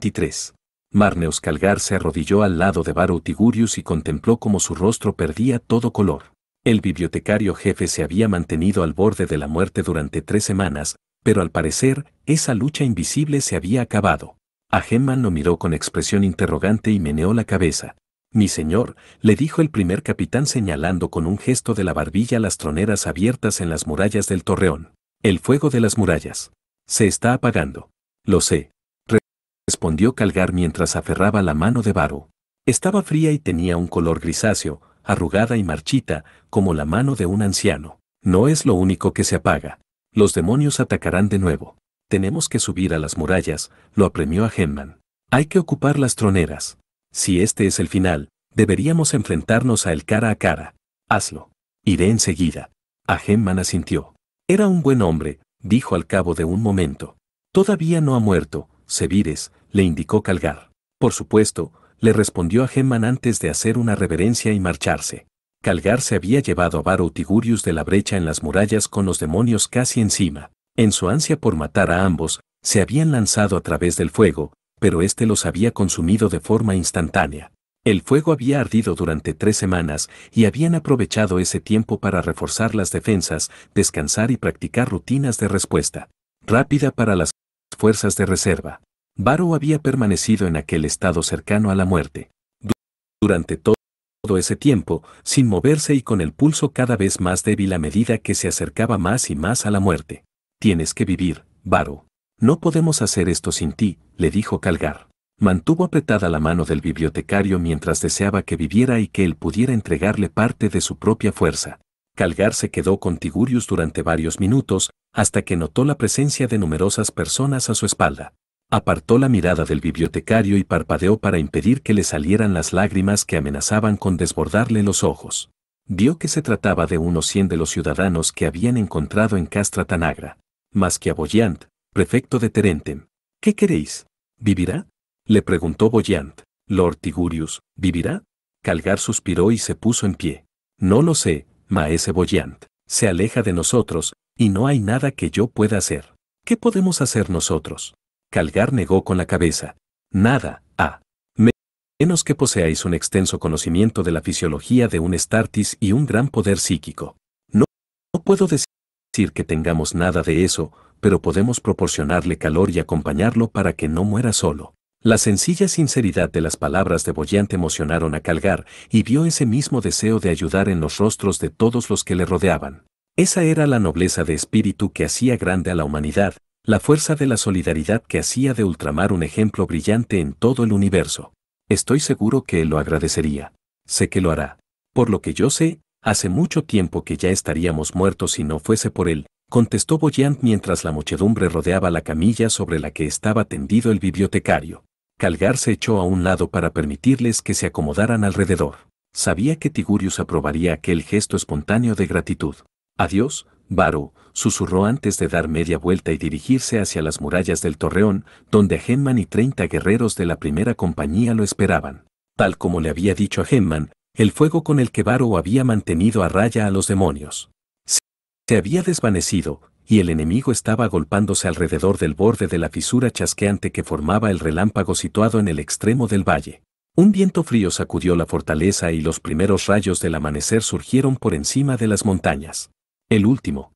23. Marneus Calgar se arrodilló al lado de Varo Tigurius y contempló cómo su rostro perdía todo color. El bibliotecario jefe se había mantenido al borde de la muerte durante tres semanas, pero al parecer, esa lucha invisible se había acabado. Gemma lo miró con expresión interrogante y meneó la cabeza. Mi señor, le dijo el primer capitán señalando con un gesto de la barbilla las troneras abiertas en las murallas del torreón. El fuego de las murallas. Se está apagando. Lo sé respondió Calgar mientras aferraba la mano de Baro. Estaba fría y tenía un color grisáceo, arrugada y marchita, como la mano de un anciano. No es lo único que se apaga. Los demonios atacarán de nuevo. Tenemos que subir a las murallas, lo apremió a Henman. Hay que ocupar las troneras. Si este es el final, deberíamos enfrentarnos a él cara a cara. Hazlo. Iré enseguida. A Henman asintió. Era un buen hombre, dijo al cabo de un momento. Todavía no ha muerto, Sevires, le indicó Calgar. Por supuesto, le respondió a Gemman antes de hacer una reverencia y marcharse. Calgar se había llevado a Varo Tigurius de la brecha en las murallas con los demonios casi encima. En su ansia por matar a ambos, se habían lanzado a través del fuego, pero este los había consumido de forma instantánea. El fuego había ardido durante tres semanas y habían aprovechado ese tiempo para reforzar las defensas, descansar y practicar rutinas de respuesta rápida para las fuerzas de reserva. Baro había permanecido en aquel estado cercano a la muerte. Durante todo ese tiempo, sin moverse y con el pulso cada vez más débil a medida que se acercaba más y más a la muerte. Tienes que vivir, Baro. No podemos hacer esto sin ti, le dijo Calgar. Mantuvo apretada la mano del bibliotecario mientras deseaba que viviera y que él pudiera entregarle parte de su propia fuerza. Calgar se quedó con Tigurius durante varios minutos, hasta que notó la presencia de numerosas personas a su espalda. Apartó la mirada del bibliotecario y parpadeó para impedir que le salieran las lágrimas que amenazaban con desbordarle los ojos. Vio que se trataba de unos cien de los ciudadanos que habían encontrado en Castra Tanagra. Más que a Boyant, prefecto de Terentem. ¿Qué queréis? ¿Vivirá? Le preguntó Boyant. Lord Tigurius, ¿vivirá? Calgar suspiró y se puso en pie. No lo sé, maese Boyant. Se aleja de nosotros, y no hay nada que yo pueda hacer. ¿Qué podemos hacer nosotros? Calgar negó con la cabeza. Nada, a ah. menos que poseáis un extenso conocimiento de la fisiología de un Startis y un gran poder psíquico. No, no puedo decir que tengamos nada de eso, pero podemos proporcionarle calor y acompañarlo para que no muera solo. La sencilla sinceridad de las palabras de Boyante emocionaron a Calgar y vio ese mismo deseo de ayudar en los rostros de todos los que le rodeaban. Esa era la nobleza de espíritu que hacía grande a la humanidad, la fuerza de la solidaridad que hacía de Ultramar un ejemplo brillante en todo el universo. Estoy seguro que él lo agradecería. Sé que lo hará. Por lo que yo sé, hace mucho tiempo que ya estaríamos muertos si no fuese por él, contestó Boyant mientras la muchedumbre rodeaba la camilla sobre la que estaba tendido el bibliotecario. Calgar se echó a un lado para permitirles que se acomodaran alrededor. Sabía que Tigurius aprobaría aquel gesto espontáneo de gratitud. Adiós, Baru, susurró antes de dar media vuelta y dirigirse hacia las murallas del torreón, donde Henman y treinta guerreros de la primera compañía lo esperaban. Tal como le había dicho a Hemman, el fuego con el que Varo había mantenido a raya a los demonios. Se había desvanecido, y el enemigo estaba agolpándose alrededor del borde de la fisura chasqueante que formaba el relámpago situado en el extremo del valle. Un viento frío sacudió la fortaleza y los primeros rayos del amanecer surgieron por encima de las montañas. El último,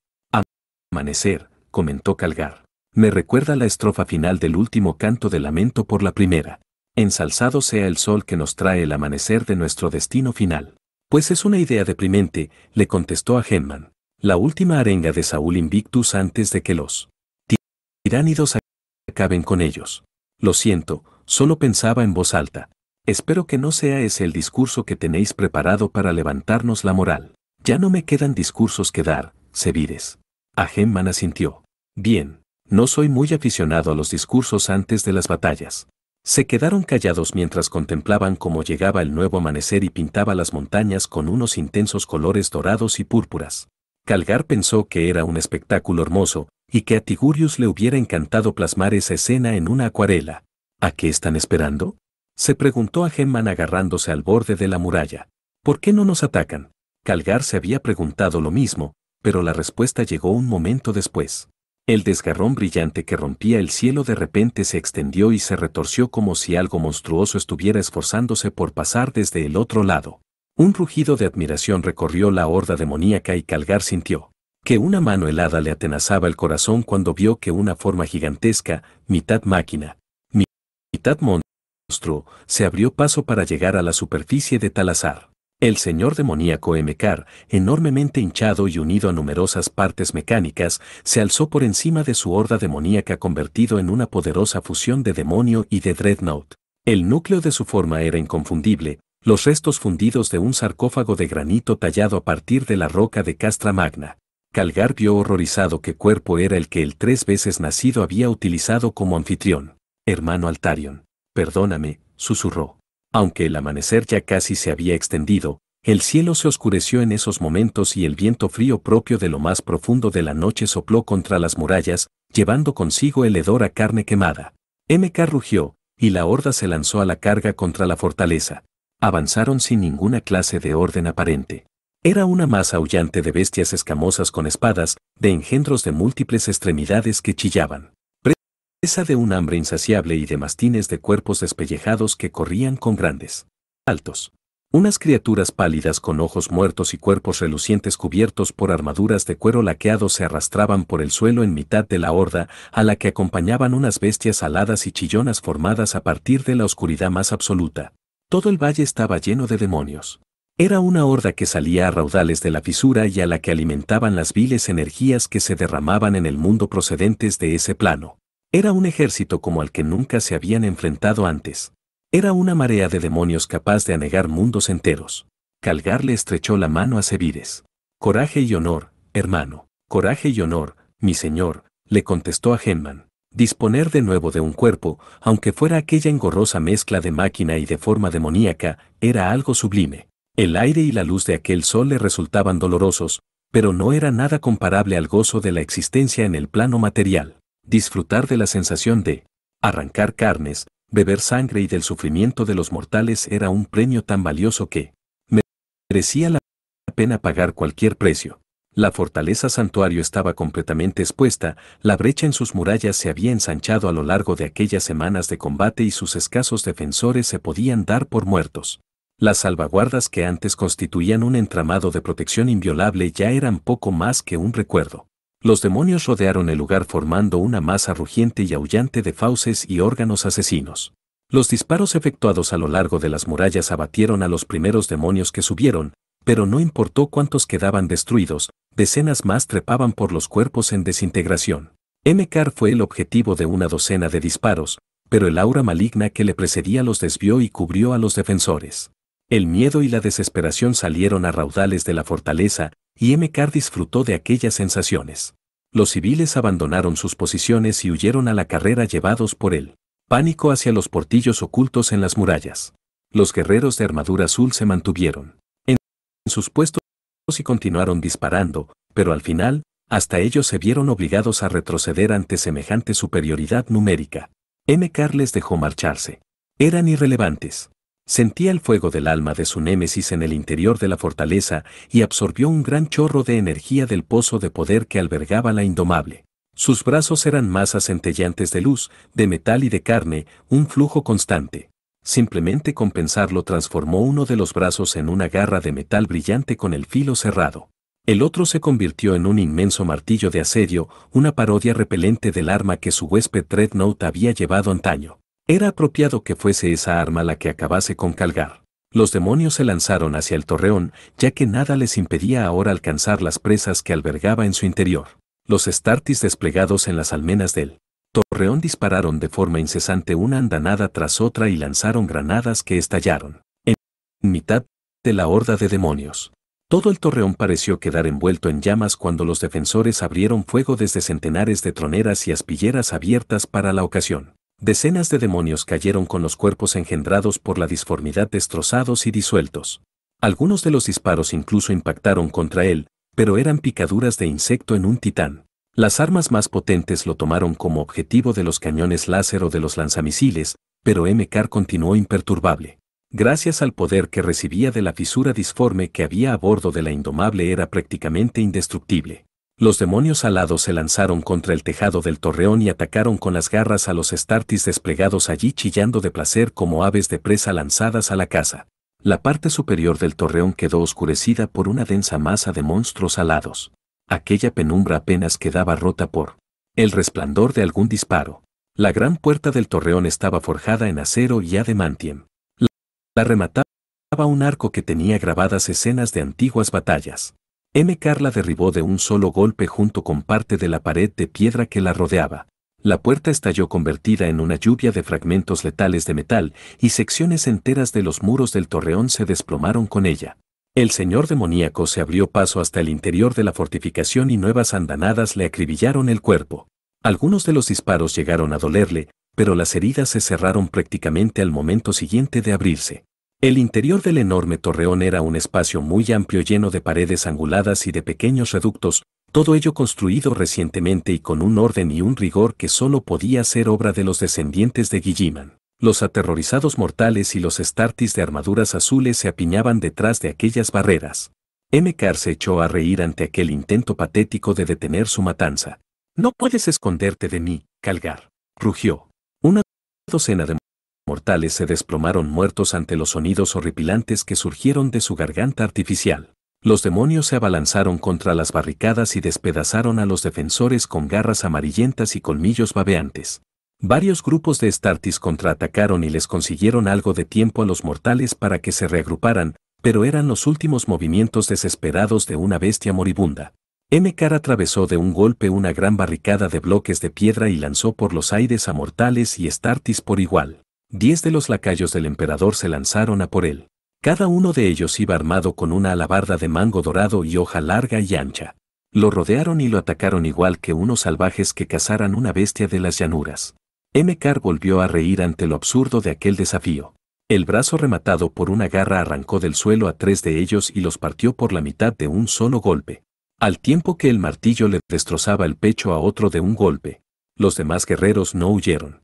amanecer, comentó Calgar. Me recuerda la estrofa final del último canto de lamento por la primera. Ensalzado sea el sol que nos trae el amanecer de nuestro destino final. Pues es una idea deprimente, le contestó a Henman. La última arenga de Saúl Invictus antes de que los tiránidos acaben con ellos. Lo siento, solo pensaba en voz alta. Espero que no sea ese el discurso que tenéis preparado para levantarnos la moral. Ya no me quedan discursos que dar, Sevires gemma asintió. Bien, no soy muy aficionado a los discursos antes de las batallas. Se quedaron callados mientras contemplaban cómo llegaba el nuevo amanecer y pintaba las montañas con unos intensos colores dorados y púrpuras. Calgar pensó que era un espectáculo hermoso, y que a Tigurius le hubiera encantado plasmar esa escena en una acuarela. ¿A qué están esperando? Se preguntó a Gemman agarrándose al borde de la muralla. ¿Por qué no nos atacan? Calgar se había preguntado lo mismo, pero la respuesta llegó un momento después. El desgarrón brillante que rompía el cielo de repente se extendió y se retorció como si algo monstruoso estuviera esforzándose por pasar desde el otro lado. Un rugido de admiración recorrió la horda demoníaca y Calgar sintió que una mano helada le atenazaba el corazón cuando vio que una forma gigantesca, mitad máquina, mitad monstruo, se abrió paso para llegar a la superficie de Talazar. El señor demoníaco Emekar, enormemente hinchado y unido a numerosas partes mecánicas, se alzó por encima de su horda demoníaca convertido en una poderosa fusión de demonio y de dreadnought. El núcleo de su forma era inconfundible, los restos fundidos de un sarcófago de granito tallado a partir de la roca de Castra Magna. Calgar vio horrorizado qué cuerpo era el que el tres veces nacido había utilizado como anfitrión. Hermano Altarion, perdóname, susurró. Aunque el amanecer ya casi se había extendido, el cielo se oscureció en esos momentos y el viento frío propio de lo más profundo de la noche sopló contra las murallas, llevando consigo el hedor a carne quemada. MK rugió, y la horda se lanzó a la carga contra la fortaleza. Avanzaron sin ninguna clase de orden aparente. Era una masa aullante de bestias escamosas con espadas, de engendros de múltiples extremidades que chillaban. Esa de un hambre insaciable y de mastines de cuerpos despellejados que corrían con grandes altos. Unas criaturas pálidas con ojos muertos y cuerpos relucientes cubiertos por armaduras de cuero laqueado se arrastraban por el suelo en mitad de la horda, a la que acompañaban unas bestias aladas y chillonas formadas a partir de la oscuridad más absoluta. Todo el valle estaba lleno de demonios. Era una horda que salía a raudales de la fisura y a la que alimentaban las viles energías que se derramaban en el mundo procedentes de ese plano. Era un ejército como al que nunca se habían enfrentado antes. Era una marea de demonios capaz de anegar mundos enteros. Calgar le estrechó la mano a Sevires. Coraje y honor, hermano. Coraje y honor, mi señor, le contestó a Henman. Disponer de nuevo de un cuerpo, aunque fuera aquella engorrosa mezcla de máquina y de forma demoníaca, era algo sublime. El aire y la luz de aquel sol le resultaban dolorosos, pero no era nada comparable al gozo de la existencia en el plano material disfrutar de la sensación de arrancar carnes, beber sangre y del sufrimiento de los mortales era un premio tan valioso que merecía la pena pagar cualquier precio. La fortaleza santuario estaba completamente expuesta, la brecha en sus murallas se había ensanchado a lo largo de aquellas semanas de combate y sus escasos defensores se podían dar por muertos. Las salvaguardas que antes constituían un entramado de protección inviolable ya eran poco más que un recuerdo. Los demonios rodearon el lugar formando una masa rugiente y aullante de fauces y órganos asesinos. Los disparos efectuados a lo largo de las murallas abatieron a los primeros demonios que subieron, pero no importó cuántos quedaban destruidos, decenas más trepaban por los cuerpos en desintegración. Mekar fue el objetivo de una docena de disparos, pero el aura maligna que le precedía los desvió y cubrió a los defensores. El miedo y la desesperación salieron a raudales de la fortaleza, y MCAR disfrutó de aquellas sensaciones. Los civiles abandonaron sus posiciones y huyeron a la carrera llevados por él. pánico hacia los portillos ocultos en las murallas. Los guerreros de armadura azul se mantuvieron en sus puestos y continuaron disparando, pero al final, hasta ellos se vieron obligados a retroceder ante semejante superioridad numérica. MCAR les dejó marcharse. Eran irrelevantes. Sentía el fuego del alma de su némesis en el interior de la fortaleza y absorbió un gran chorro de energía del pozo de poder que albergaba la indomable. Sus brazos eran masas centellantes de luz, de metal y de carne, un flujo constante. Simplemente con pensarlo transformó uno de los brazos en una garra de metal brillante con el filo cerrado. El otro se convirtió en un inmenso martillo de asedio, una parodia repelente del arma que su huésped Dreadnought había llevado antaño. Era apropiado que fuese esa arma la que acabase con Calgar. Los demonios se lanzaron hacia el torreón, ya que nada les impedía ahora alcanzar las presas que albergaba en su interior. Los Startis desplegados en las almenas del torreón dispararon de forma incesante una andanada tras otra y lanzaron granadas que estallaron. En mitad de la horda de demonios. Todo el torreón pareció quedar envuelto en llamas cuando los defensores abrieron fuego desde centenares de troneras y aspilleras abiertas para la ocasión decenas de demonios cayeron con los cuerpos engendrados por la disformidad destrozados y disueltos. Algunos de los disparos incluso impactaron contra él, pero eran picaduras de insecto en un titán. Las armas más potentes lo tomaron como objetivo de los cañones láser o de los lanzamisiles, pero M.K.R. continuó imperturbable. Gracias al poder que recibía de la fisura disforme que había a bordo de la indomable era prácticamente indestructible los demonios alados se lanzaron contra el tejado del torreón y atacaron con las garras a los estartis desplegados allí chillando de placer como aves de presa lanzadas a la caza. La parte superior del torreón quedó oscurecida por una densa masa de monstruos alados. Aquella penumbra apenas quedaba rota por el resplandor de algún disparo. La gran puerta del torreón estaba forjada en acero y adamantium. La remataba un arco que tenía grabadas escenas de antiguas batallas. M. Carla derribó de un solo golpe junto con parte de la pared de piedra que la rodeaba. La puerta estalló convertida en una lluvia de fragmentos letales de metal y secciones enteras de los muros del torreón se desplomaron con ella. El señor demoníaco se abrió paso hasta el interior de la fortificación y nuevas andanadas le acribillaron el cuerpo. Algunos de los disparos llegaron a dolerle, pero las heridas se cerraron prácticamente al momento siguiente de abrirse. El interior del enorme torreón era un espacio muy amplio lleno de paredes anguladas y de pequeños reductos, todo ello construido recientemente y con un orden y un rigor que solo podía ser obra de los descendientes de Guilliman. Los aterrorizados mortales y los startis de armaduras azules se apiñaban detrás de aquellas barreras. M. se echó a reír ante aquel intento patético de detener su matanza. No puedes esconderte de mí, Calgar, rugió. Una docena de mortales se desplomaron muertos ante los sonidos horripilantes que surgieron de su garganta artificial. Los demonios se abalanzaron contra las barricadas y despedazaron a los defensores con garras amarillentas y colmillos babeantes. Varios grupos de Startis contraatacaron y les consiguieron algo de tiempo a los mortales para que se reagruparan, pero eran los últimos movimientos desesperados de una bestia moribunda. Mkar atravesó de un golpe una gran barricada de bloques de piedra y lanzó por los aires a mortales y Startis por igual diez de los lacayos del emperador se lanzaron a por él. Cada uno de ellos iba armado con una alabarda de mango dorado y hoja larga y ancha. Lo rodearon y lo atacaron igual que unos salvajes que cazaran una bestia de las llanuras. Mkar volvió a reír ante lo absurdo de aquel desafío. El brazo rematado por una garra arrancó del suelo a tres de ellos y los partió por la mitad de un solo golpe, al tiempo que el martillo le destrozaba el pecho a otro de un golpe. Los demás guerreros no huyeron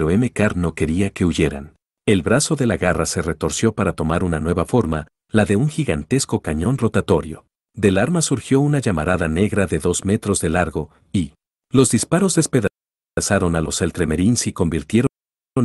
pero M. Carr no quería que huyeran. El brazo de la garra se retorció para tomar una nueva forma, la de un gigantesco cañón rotatorio. Del arma surgió una llamarada negra de dos metros de largo, y los disparos despedazaron a los Eltremerins y convirtieron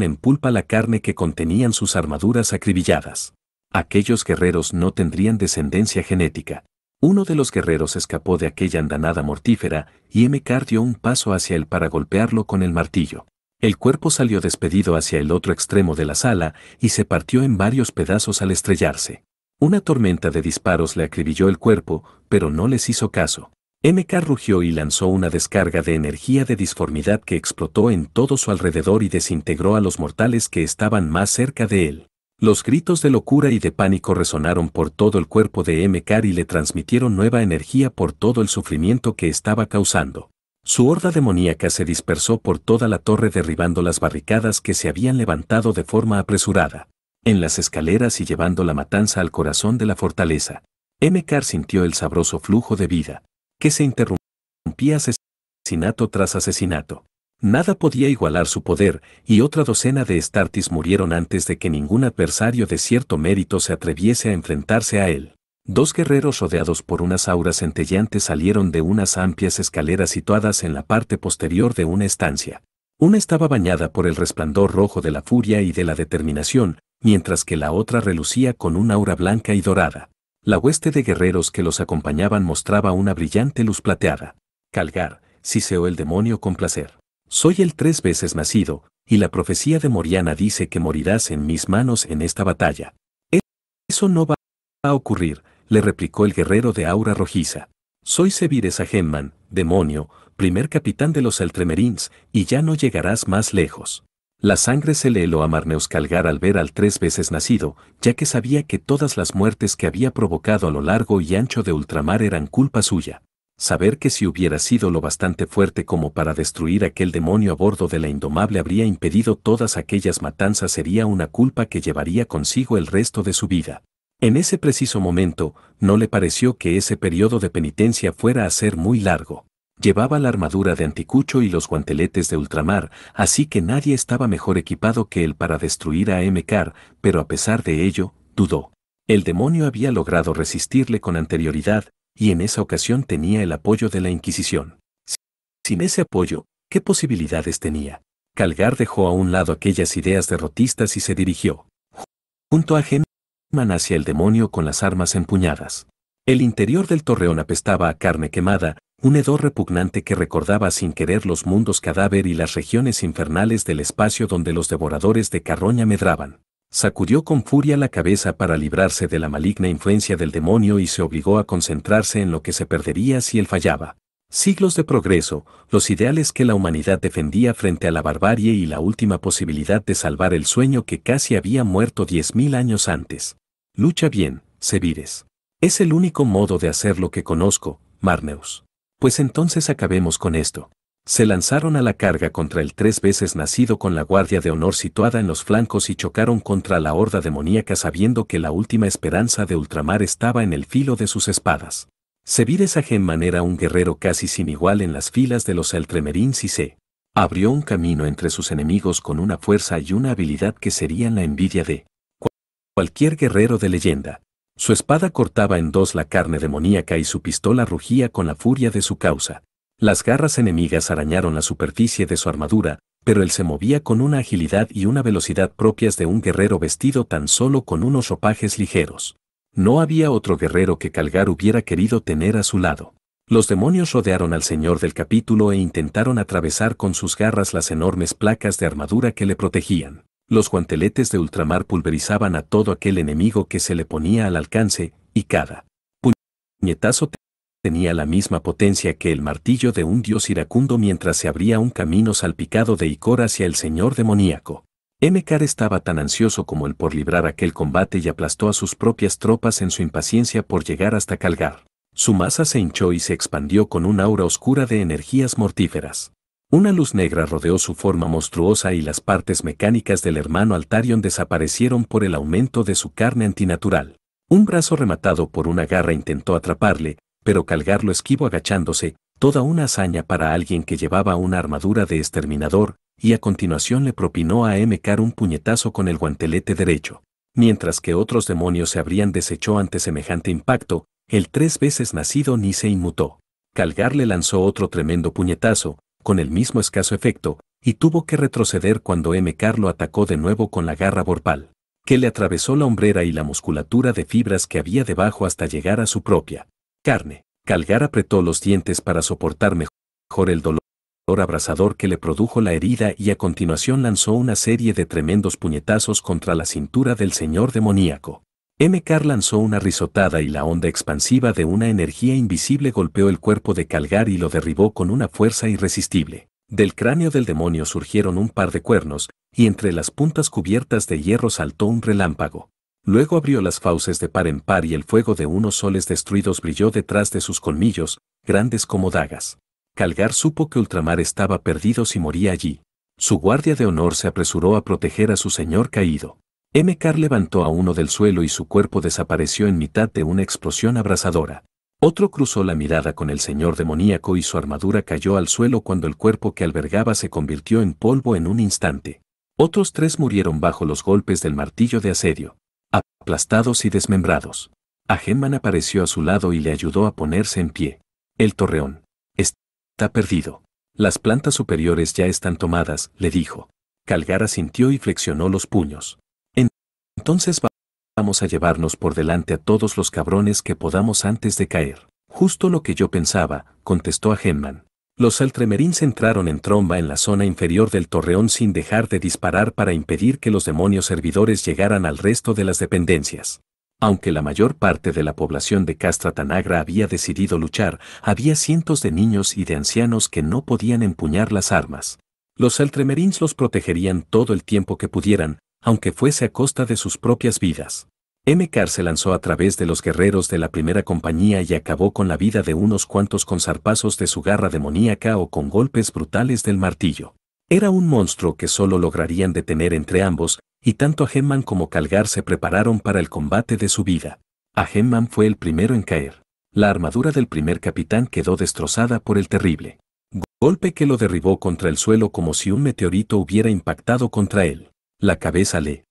en pulpa la carne que contenían sus armaduras acribilladas. Aquellos guerreros no tendrían descendencia genética. Uno de los guerreros escapó de aquella andanada mortífera y M. Carr dio un paso hacia él para golpearlo con el martillo. El cuerpo salió despedido hacia el otro extremo de la sala y se partió en varios pedazos al estrellarse. Una tormenta de disparos le acribilló el cuerpo, pero no les hizo caso. MK rugió y lanzó una descarga de energía de disformidad que explotó en todo su alrededor y desintegró a los mortales que estaban más cerca de él. Los gritos de locura y de pánico resonaron por todo el cuerpo de MK y le transmitieron nueva energía por todo el sufrimiento que estaba causando. Su horda demoníaca se dispersó por toda la torre derribando las barricadas que se habían levantado de forma apresurada, en las escaleras y llevando la matanza al corazón de la fortaleza. M. sintió el sabroso flujo de vida, que se interrumpía asesinato tras asesinato. Nada podía igualar su poder, y otra docena de Startis murieron antes de que ningún adversario de cierto mérito se atreviese a enfrentarse a él. Dos guerreros rodeados por unas auras centellantes salieron de unas amplias escaleras situadas en la parte posterior de una estancia. Una estaba bañada por el resplandor rojo de la furia y de la determinación, mientras que la otra relucía con una aura blanca y dorada. La hueste de guerreros que los acompañaban mostraba una brillante luz plateada. Calgar, siseó el demonio con placer. Soy el tres veces nacido, y la profecía de Moriana dice que morirás en mis manos en esta batalla. E-, eso no va a ocurrir, le replicó el guerrero de aura rojiza. Soy Sevires Agenman, demonio, primer capitán de los Eltremerins, y ya no llegarás más lejos. La sangre se le heló a Marneus Calgar al ver al tres veces nacido, ya que sabía que todas las muertes que había provocado a lo largo y ancho de ultramar eran culpa suya. Saber que si hubiera sido lo bastante fuerte como para destruir aquel demonio a bordo de la Indomable habría impedido todas aquellas matanzas sería una culpa que llevaría consigo el resto de su vida. En ese preciso momento, no le pareció que ese periodo de penitencia fuera a ser muy largo. Llevaba la armadura de anticucho y los guanteletes de ultramar, así que nadie estaba mejor equipado que él para destruir a Carr, pero a pesar de ello, dudó. El demonio había logrado resistirle con anterioridad, y en esa ocasión tenía el apoyo de la Inquisición. Sin ese apoyo, ¿qué posibilidades tenía? Calgar dejó a un lado aquellas ideas derrotistas y se dirigió, junto a Gen hacia el demonio con las armas empuñadas. El interior del torreón apestaba a carne quemada, un hedor repugnante que recordaba sin querer los mundos cadáver y las regiones infernales del espacio donde los devoradores de carroña medraban. Sacudió con furia la cabeza para librarse de la maligna influencia del demonio y se obligó a concentrarse en lo que se perdería si él fallaba. Siglos de progreso, los ideales que la humanidad defendía frente a la barbarie y la última posibilidad de salvar el sueño que casi había muerto diez mil años antes. Lucha bien, Sevires. Es el único modo de hacer lo que conozco, Marneus. Pues entonces acabemos con esto. Se lanzaron a la carga contra el tres veces nacido con la guardia de honor situada en los flancos y chocaron contra la horda demoníaca sabiendo que la última esperanza de ultramar estaba en el filo de sus espadas. Sevires Agenman era un guerrero casi sin igual en las filas de los Eltremerins y se abrió un camino entre sus enemigos con una fuerza y una habilidad que serían la envidia de cualquier guerrero de leyenda. Su espada cortaba en dos la carne demoníaca y su pistola rugía con la furia de su causa. Las garras enemigas arañaron la superficie de su armadura, pero él se movía con una agilidad y una velocidad propias de un guerrero vestido tan solo con unos ropajes ligeros. No había otro guerrero que Calgar hubiera querido tener a su lado. Los demonios rodearon al señor del capítulo e intentaron atravesar con sus garras las enormes placas de armadura que le protegían. Los guanteletes de ultramar pulverizaban a todo aquel enemigo que se le ponía al alcance, y cada puñetazo tenía la misma potencia que el martillo de un dios iracundo mientras se abría un camino salpicado de icor hacia el señor demoníaco. Emekar estaba tan ansioso como él por librar aquel combate y aplastó a sus propias tropas en su impaciencia por llegar hasta Calgar. Su masa se hinchó y se expandió con un aura oscura de energías mortíferas. Una luz negra rodeó su forma monstruosa y las partes mecánicas del hermano Altarion desaparecieron por el aumento de su carne antinatural. Un brazo rematado por una garra intentó atraparle, pero Calgar lo esquivo agachándose, toda una hazaña para alguien que llevaba una armadura de exterminador, y a continuación le propinó a MK un puñetazo con el guantelete derecho. Mientras que otros demonios se habrían deshecho ante semejante impacto, el tres veces nacido ni se inmutó. Calgar le lanzó otro tremendo puñetazo, con el mismo escaso efecto, y tuvo que retroceder cuando M. Carlo atacó de nuevo con la garra borpal que le atravesó la hombrera y la musculatura de fibras que había debajo hasta llegar a su propia carne. Calgar apretó los dientes para soportar mejor el dolor abrasador que le produjo la herida y a continuación lanzó una serie de tremendos puñetazos contra la cintura del señor demoníaco. Car lanzó una risotada y la onda expansiva de una energía invisible golpeó el cuerpo de Calgar y lo derribó con una fuerza irresistible. Del cráneo del demonio surgieron un par de cuernos, y entre las puntas cubiertas de hierro saltó un relámpago. Luego abrió las fauces de par en par y el fuego de unos soles destruidos brilló detrás de sus colmillos, grandes como dagas. Calgar supo que Ultramar estaba perdido si moría allí. Su guardia de honor se apresuró a proteger a su señor caído. M. levantó a uno del suelo y su cuerpo desapareció en mitad de una explosión abrasadora. Otro cruzó la mirada con el señor demoníaco y su armadura cayó al suelo cuando el cuerpo que albergaba se convirtió en polvo en un instante. Otros tres murieron bajo los golpes del martillo de asedio, aplastados y desmembrados. Ageman apareció a su lado y le ayudó a ponerse en pie. El torreón. Está perdido. Las plantas superiores ya están tomadas, le dijo. Calgara sintió y flexionó los puños. Entonces vamos a llevarnos por delante a todos los cabrones que podamos antes de caer. Justo lo que yo pensaba, contestó a Henman. Los altremerin's entraron en tromba en la zona inferior del torreón sin dejar de disparar para impedir que los demonios servidores llegaran al resto de las dependencias. Aunque la mayor parte de la población de Castra Tanagra había decidido luchar, había cientos de niños y de ancianos que no podían empuñar las armas. Los altremerin's los protegerían todo el tiempo que pudieran, aunque fuese a costa de sus propias vidas. MK se lanzó a través de los guerreros de la primera compañía y acabó con la vida de unos cuantos con zarpazos de su garra demoníaca o con golpes brutales del martillo. Era un monstruo que solo lograrían detener entre ambos, y tanto a como Calgar se prepararon para el combate de su vida. A fue el primero en caer. La armadura del primer capitán quedó destrozada por el terrible golpe que lo derribó contra el suelo como si un meteorito hubiera impactado contra él. La cabeza le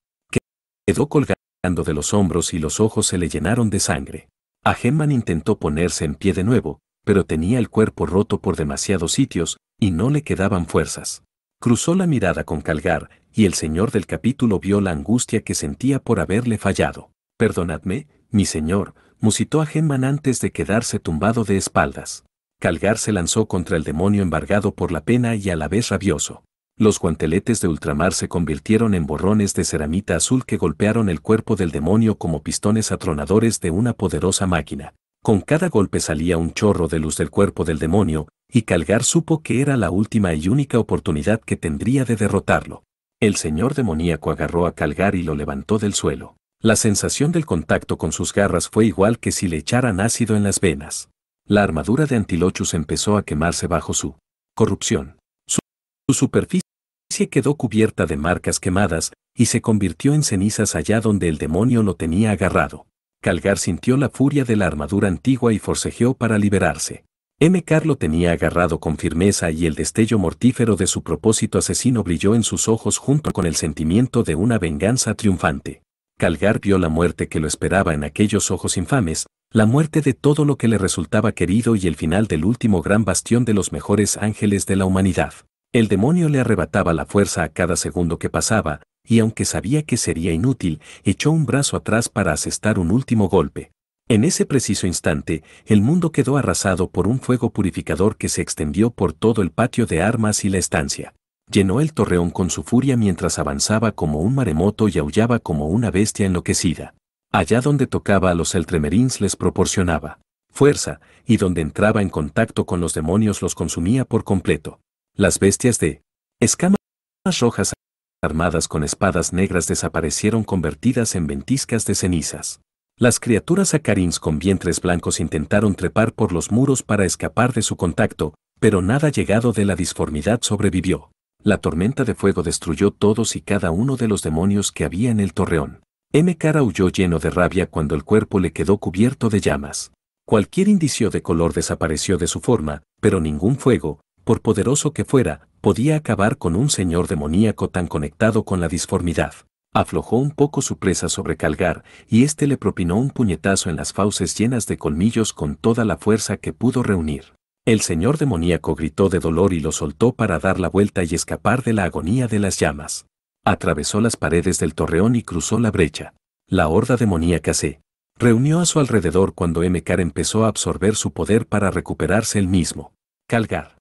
quedó colgando de los hombros y los ojos se le llenaron de sangre. A intentó ponerse en pie de nuevo, pero tenía el cuerpo roto por demasiados sitios y no le quedaban fuerzas. Cruzó la mirada con Calgar y el señor del capítulo vio la angustia que sentía por haberle fallado. Perdonadme, mi señor, musitó a antes de quedarse tumbado de espaldas. Calgar se lanzó contra el demonio embargado por la pena y a la vez rabioso los guanteletes de ultramar se convirtieron en borrones de ceramita azul que golpearon el cuerpo del demonio como pistones atronadores de una poderosa máquina. Con cada golpe salía un chorro de luz del cuerpo del demonio, y Calgar supo que era la última y única oportunidad que tendría de derrotarlo. El señor demoníaco agarró a Calgar y lo levantó del suelo. La sensación del contacto con sus garras fue igual que si le echaran ácido en las venas. La armadura de Antilochus empezó a quemarse bajo su corrupción. Su superficie quedó cubierta de marcas quemadas y se convirtió en cenizas allá donde el demonio lo tenía agarrado. Calgar sintió la furia de la armadura antigua y forcejeó para liberarse. M. lo tenía agarrado con firmeza y el destello mortífero de su propósito asesino brilló en sus ojos junto con el sentimiento de una venganza triunfante. Calgar vio la muerte que lo esperaba en aquellos ojos infames, la muerte de todo lo que le resultaba querido y el final del último gran bastión de los mejores ángeles de la humanidad. El demonio le arrebataba la fuerza a cada segundo que pasaba, y aunque sabía que sería inútil, echó un brazo atrás para asestar un último golpe. En ese preciso instante, el mundo quedó arrasado por un fuego purificador que se extendió por todo el patio de armas y la estancia. Llenó el torreón con su furia mientras avanzaba como un maremoto y aullaba como una bestia enloquecida. Allá donde tocaba a los Eltremerins les proporcionaba fuerza, y donde entraba en contacto con los demonios los consumía por completo. Las bestias de escamas rojas armadas con espadas negras desaparecieron convertidas en ventiscas de cenizas. Las criaturas acarins con vientres blancos intentaron trepar por los muros para escapar de su contacto, pero nada llegado de la disformidad sobrevivió. La tormenta de fuego destruyó todos y cada uno de los demonios que había en el torreón. M. Cara huyó lleno de rabia cuando el cuerpo le quedó cubierto de llamas. Cualquier indicio de color desapareció de su forma, pero ningún fuego, por poderoso que fuera, podía acabar con un señor demoníaco tan conectado con la disformidad. Aflojó un poco su presa sobre Calgar, y este le propinó un puñetazo en las fauces llenas de colmillos con toda la fuerza que pudo reunir. El señor demoníaco gritó de dolor y lo soltó para dar la vuelta y escapar de la agonía de las llamas. Atravesó las paredes del torreón y cruzó la brecha. La horda demoníaca se reunió a su alrededor cuando MK empezó a absorber su poder para recuperarse él mismo. Calgar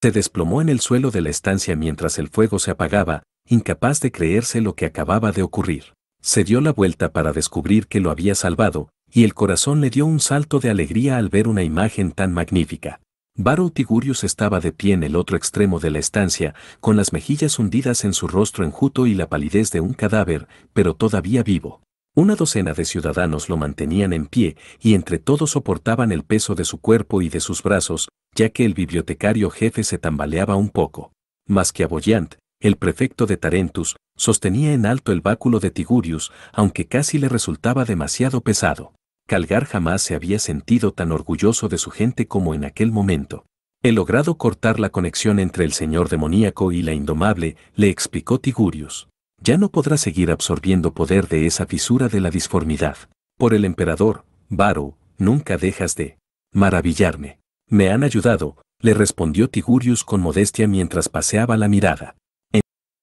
se desplomó en el suelo de la estancia mientras el fuego se apagaba, incapaz de creerse lo que acababa de ocurrir. Se dio la vuelta para descubrir que lo había salvado, y el corazón le dio un salto de alegría al ver una imagen tan magnífica. Baro Tigurius estaba de pie en el otro extremo de la estancia, con las mejillas hundidas en su rostro enjuto y la palidez de un cadáver, pero todavía vivo. Una docena de ciudadanos lo mantenían en pie y entre todos soportaban el peso de su cuerpo y de sus brazos, ya que el bibliotecario jefe se tambaleaba un poco. Más que Aboyant, el prefecto de Tarentus, sostenía en alto el báculo de Tigurius, aunque casi le resultaba demasiado pesado. Calgar jamás se había sentido tan orgulloso de su gente como en aquel momento. He logrado cortar la conexión entre el señor demoníaco y la indomable, le explicó Tigurius. Ya no podrá seguir absorbiendo poder de esa fisura de la disformidad. Por el emperador, Varo, nunca dejas de maravillarme. Me han ayudado, le respondió Tigurius con modestia mientras paseaba la mirada.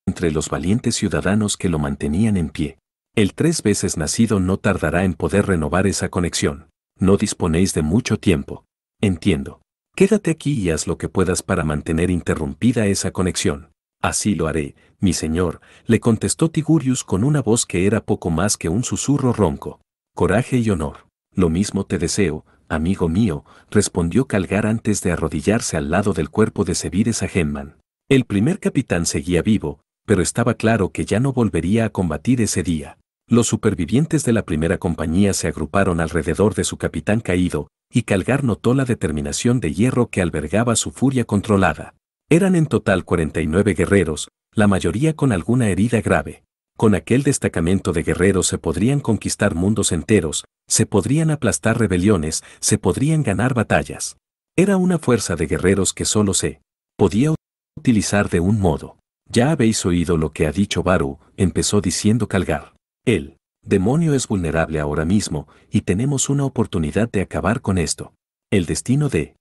Entre los valientes ciudadanos que lo mantenían en pie. El tres veces nacido no tardará en poder renovar esa conexión. No disponéis de mucho tiempo. Entiendo. Quédate aquí y haz lo que puedas para mantener interrumpida esa conexión. Así lo haré, mi señor, le contestó Tigurius con una voz que era poco más que un susurro ronco. Coraje y honor. Lo mismo te deseo, amigo mío, respondió Calgar antes de arrodillarse al lado del cuerpo de Sevires a El primer capitán seguía vivo, pero estaba claro que ya no volvería a combatir ese día. Los supervivientes de la primera compañía se agruparon alrededor de su capitán caído, y Calgar notó la determinación de hierro que albergaba su furia controlada. Eran en total 49 guerreros, la mayoría con alguna herida grave. Con aquel destacamento de guerreros se podrían conquistar mundos enteros, se podrían aplastar rebeliones, se podrían ganar batallas. Era una fuerza de guerreros que solo se podía utilizar de un modo. Ya habéis oído lo que ha dicho Baru, empezó diciendo Calgar. El demonio es vulnerable ahora mismo y tenemos una oportunidad de acabar con esto. El destino de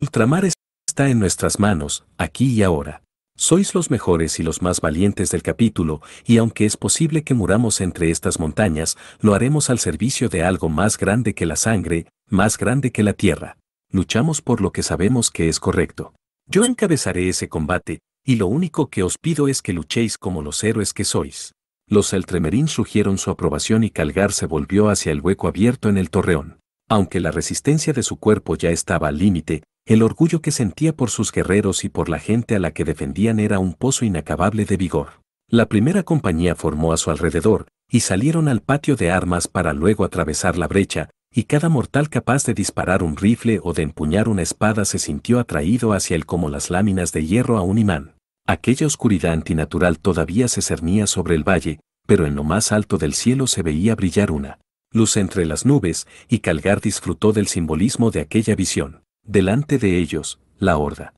Ultramar está en nuestras manos, aquí y ahora. Sois los mejores y los más valientes del capítulo, y aunque es posible que muramos entre estas montañas, lo haremos al servicio de algo más grande que la sangre, más grande que la tierra. Luchamos por lo que sabemos que es correcto. Yo encabezaré ese combate, y lo único que os pido es que luchéis como los héroes que sois. Los Eltremerín sugieron su aprobación y Calgar se volvió hacia el hueco abierto en el torreón. Aunque la resistencia de su cuerpo ya estaba al límite, el orgullo que sentía por sus guerreros y por la gente a la que defendían era un pozo inacabable de vigor. La primera compañía formó a su alrededor, y salieron al patio de armas para luego atravesar la brecha, y cada mortal capaz de disparar un rifle o de empuñar una espada se sintió atraído hacia él como las láminas de hierro a un imán. Aquella oscuridad antinatural todavía se cernía sobre el valle, pero en lo más alto del cielo se veía brillar una luz entre las nubes, y Calgar disfrutó del simbolismo de aquella visión. Delante de ellos, la horda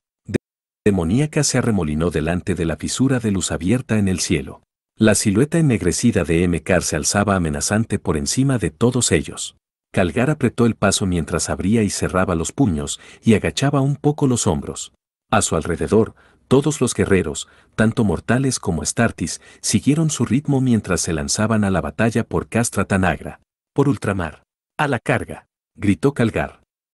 demoníaca se arremolinó delante de la fisura de luz abierta en el cielo. La silueta ennegrecida de Carr se alzaba amenazante por encima de todos ellos. Calgar apretó el paso mientras abría y cerraba los puños y agachaba un poco los hombros. A su alrededor, todos los guerreros, tanto mortales como startis, siguieron su ritmo mientras se lanzaban a la batalla por Castra Tanagra, por ultramar. A la carga, gritó Calgar.